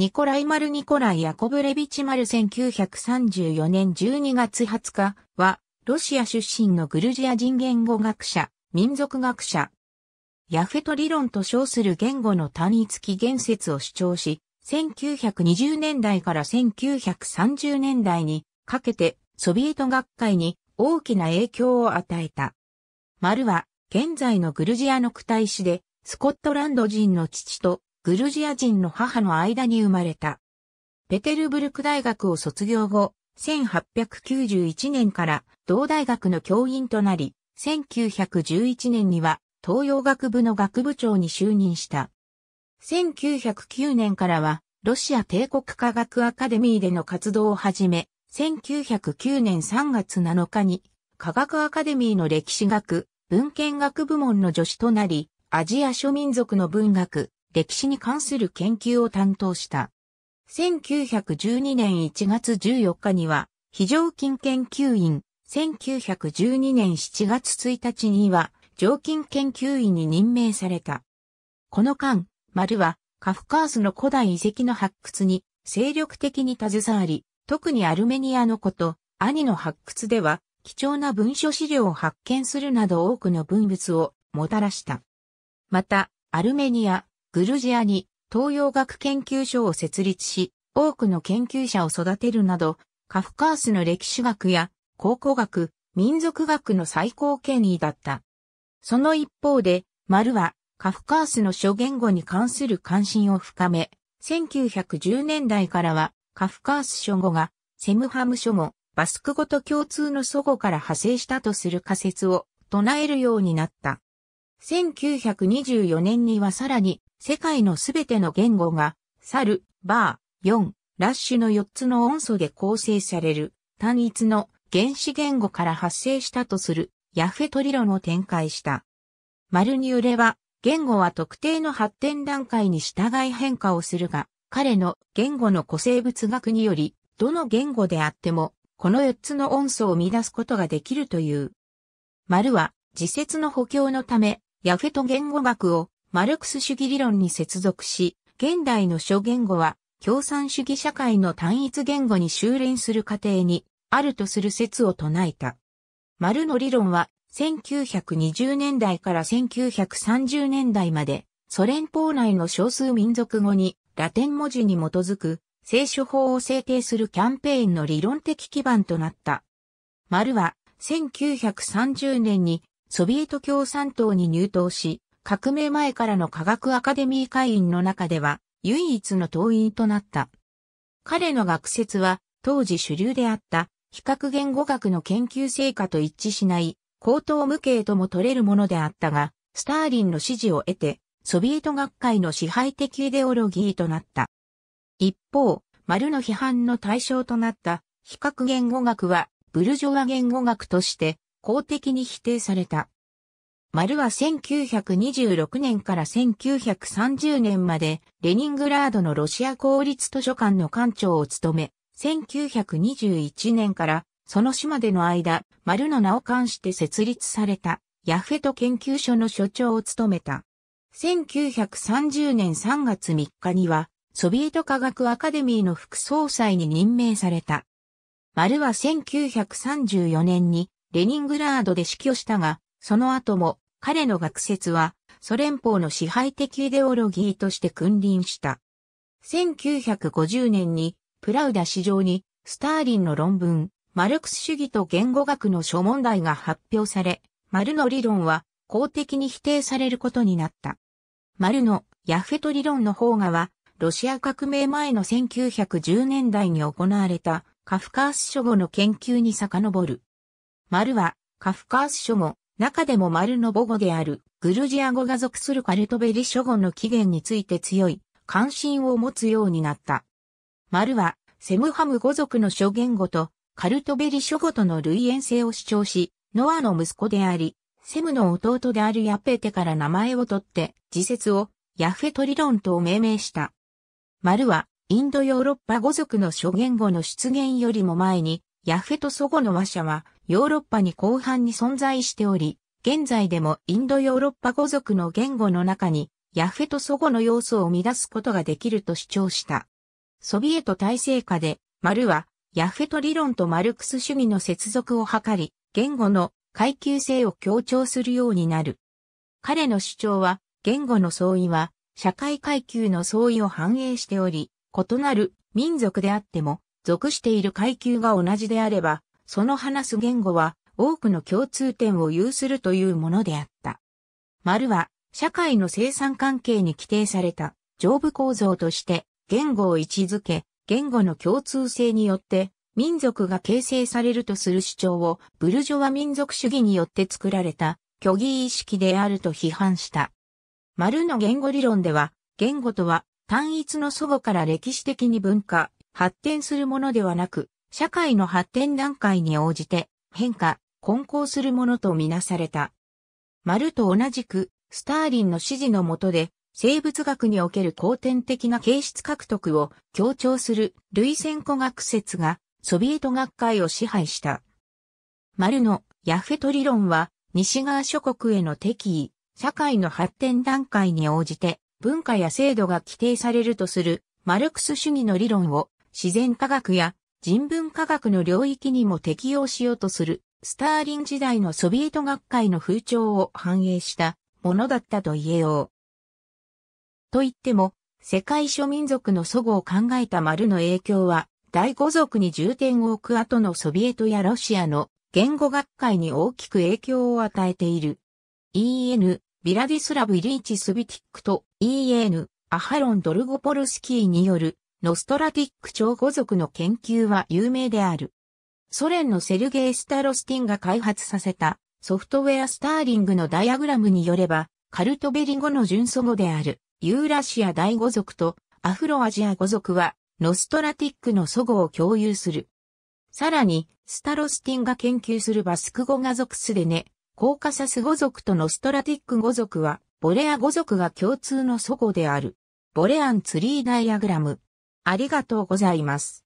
ニコライ・マル・ニコライ・ヤコブレビチ・マル1934年12月20日は、ロシア出身のグルジア人言語学者、民族学者。ヤフェト理論と称する言語の単一起源説を主張し、1920年代から1930年代にかけてソビエト学会に大きな影響を与えた。丸は現在のグルジアの区体史でスコットランド人の父とグルジア人の母の間に生まれた。ペテルブルク大学を卒業後、1891年から同大学の教員となり、1911年には東洋学部の学部長に就任した。1909年からはロシア帝国科学アカデミーでの活動を始め、1909年3月7日に科学アカデミーの歴史学、文献学部門の助手となり、アジア諸民族の文学、歴史に関する研究を担当した。1912年1月14日には、非常勤研究員、1912年7月1日には、常勤研究員に任命された。この間、丸は、カフカースの古代遺跡の発掘に精力的に携わり、特にアルメニアのこと、兄の発掘では、貴重な文書資料を発見するなど多くの文物をもたらした。また、アルメニア、グルジアに東洋学研究所を設立し、多くの研究者を育てるなど、カフカースの歴史学や考古学、民族学の最高権威だった。その一方で、丸はカフカースの諸言語に関する関心を深め、1910年代からはカフカース諸語がセムハム諸語、バスク語と共通の祖語から派生したとする仮説を唱えるようになった。1924年にはさらに世界のすべての言語が、サル、バー、4、ラッシュの4つの音素で構成される、単一の原始言語から発生したとする、ヤフェト理論を展開した。マルニューレは、言語は特定の発展段階に従い変化をするが、彼の言語の古生物学により、どの言語であっても、この4つの音素を生み出すことができるという。丸は、自説の補強のため、ヤフェト言語学をマルクス主義理論に接続し、現代の諸言語は共産主義社会の単一言語に修練する過程にあるとする説を唱えた。マルの理論は1920年代から1930年代までソ連邦内の少数民族語にラテン文字に基づく聖書法を制定するキャンペーンの理論的基盤となった。マルは1930年にソビエト共産党に入党し、革命前からの科学アカデミー会員の中では唯一の党員となった。彼の学説は当時主流であった比較言語学の研究成果と一致しない高等無形とも取れるものであったが、スターリンの支持を得てソビエト学会の支配的イデオロギーとなった。一方、丸の批判の対象となった比較言語学はブルジョワ言語学として公的に否定された。丸は1926年から1930年まで、レニングラードのロシア公立図書館の館長を務め、1921年からその島での間、丸の名を冠して設立されたヤフェト研究所の所長を務めた。1930年3月3日には、ソビエト科学アカデミーの副総裁に任命された。丸は1934年にレニングラードで死去したが、その後も彼の学説はソ連邦の支配的イデオロギーとして君臨した。1950年にプラウダ市場にスターリンの論文、マルクス主義と言語学の諸問題が発表され、丸の理論は公的に否定されることになった。丸のヤフェト理論の方がは、ロシア革命前の1910年代に行われたカフカース書語の研究に遡る。丸はカフカース書語、中でも丸の母語であるグルジア語が属するカルトベリ諸語の起源について強い関心を持つようになった。丸はセムハム語族の諸言語とカルトベリ諸語との類縁性を主張し、ノアの息子であり、セムの弟であるヤペテから名前を取って、自説をヤフェトリロンと命名した。丸は、インドヨーロッパ語族の諸言語の出現よりも前に、ヤフェト祖語の話者は、ヨーロッパに広範に存在しており、現在でもインドヨーロッパ語族の言語の中にヤフェと祖語の要素を生み出すことができると主張した。ソビエト体制下で、丸はヤフェト理論とマルクス主義の接続を図り、言語の階級性を強調するようになる。彼の主張は、言語の相違は、社会階級の相違を反映しており、異なる民族であっても、属している階級が同じであれば、その話す言語は多くの共通点を有するというものであった。丸は、社会の生産関係に規定された上部構造として言語を位置づけ、言語の共通性によって民族が形成されるとする主張をブルジョワ民族主義によって作られた虚偽意識であると批判した。丸の言語理論では、言語とは単一の祖母から歴史的に文化、発展するものではなく、社会の発展段階に応じて変化、混交するものとみなされた。丸と同じく、スターリンの指示の下で、生物学における後天的な形質獲得を強調する類線古学説がソビエト学会を支配した。丸のヤフェト理論は西側諸国への敵意、社会の発展段階に応じて文化や制度が規定されるとするマルクス主義の理論を自然科学や人文科学の領域にも適用しようとする、スターリン時代のソビエト学会の風潮を反映したものだったと言えよう。と言っても、世界諸民族の祖語を考えた丸の影響は、第五族に重点を置く後のソビエトやロシアの言語学会に大きく影響を与えている。EN、ビラディスラブ・イリーチ・スビティックと EN、アハロン・ドルゴポルスキーによるノストラティック超語族の研究は有名である。ソ連のセルゲイ・スタロスティンが開発させたソフトウェアスターリングのダイアグラムによれば、カルトベリ語の純祖語であるユーラシア大語族とアフロアジア語族はノストラティックの祖語を共有する。さらに、スタロスティンが研究するバスク語が属すでね、コーカサス語族とノストラティック語族は、ボレア語族が共通の祖語である。ボレアンツリーダイアグラム。ありがとうございます。